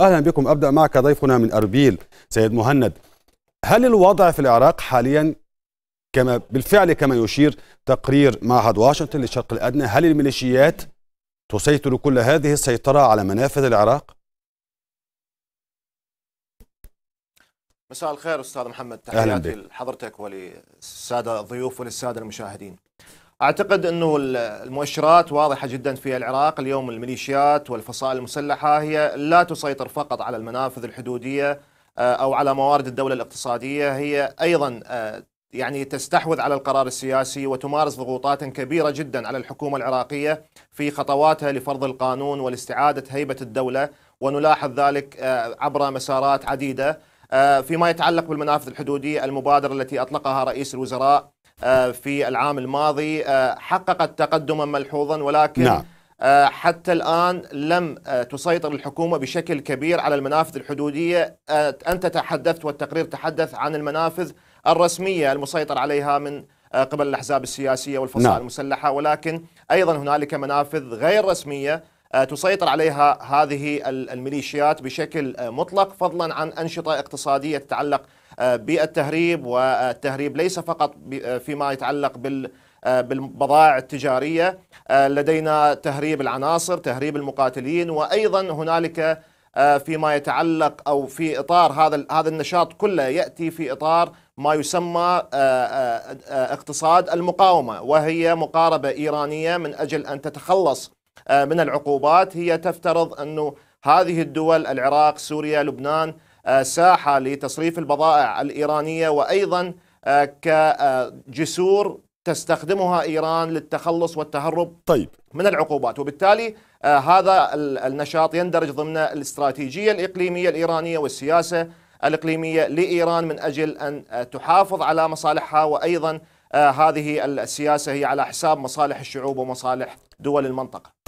أهلا بكم أبدأ معك ضيفنا من أربيل سيد مهند هل الوضع في العراق حاليا كما بالفعل كما يشير تقرير معهد واشنطن للشرق الأدنى هل الميليشيات تسيطر كل هذه السيطرة على منافذ العراق؟ مساء الخير استاذ محمد تحياتي لحضرتك وللساده الضيوف وللساده المشاهدين اعتقد انه المؤشرات واضحه جدا في العراق اليوم الميليشيات والفصائل المسلحه هي لا تسيطر فقط على المنافذ الحدوديه آه، او على موارد الدوله الاقتصاديه هي ايضا آه، يعني تستحوذ على القرار السياسي وتمارس ضغوطات كبيره جدا على الحكومه العراقيه في خطواتها لفرض القانون ولاستعاده هيبه الدوله ونلاحظ ذلك آه، عبر مسارات عديده فيما يتعلق بالمنافذ الحدوديه المبادره التي اطلقها رئيس الوزراء آه، في العام الماضي آه، حققت تقدما ملحوظا ولكن نعم. آه، حتى الآن لم تسيطر الحكومة بشكل كبير على المنافذ الحدودية أنت تحدثت والتقرير تحدث عن المنافذ الرسمية المسيطر عليها من قبل الأحزاب السياسية والفصائل نعم. المسلحة ولكن أيضا هنالك منافذ غير رسمية تسيطر عليها هذه الميليشيات بشكل مطلق فضلا عن أنشطة اقتصادية تتعلق آه، بالتهريب والتهريب ليس فقط آه، فيما يتعلق بال آه، بالبضائع التجارية لدينا تهريب العناصر تهريب المقاتلين وأيضا هنالك فيما يتعلق أو في إطار هذا هذا النشاط كله يأتي في إطار ما يسمى اقتصاد المقاومة وهي مقاربة إيرانية من أجل أن تتخلص من العقوبات هي تفترض أنه هذه الدول العراق سوريا لبنان آه، ساحة لتصريف البضائع الإيرانية وأيضا آه، كجسور تستخدمها إيران للتخلص والتهرب طيب. من العقوبات وبالتالي آه، هذا النشاط يندرج ضمن الاستراتيجية الإقليمية الإيرانية والسياسة الإقليمية لإيران من أجل أن تحافظ على مصالحها وأيضا هذه السياسة هي على حساب مصالح الشعوب ومصالح دول المنطقة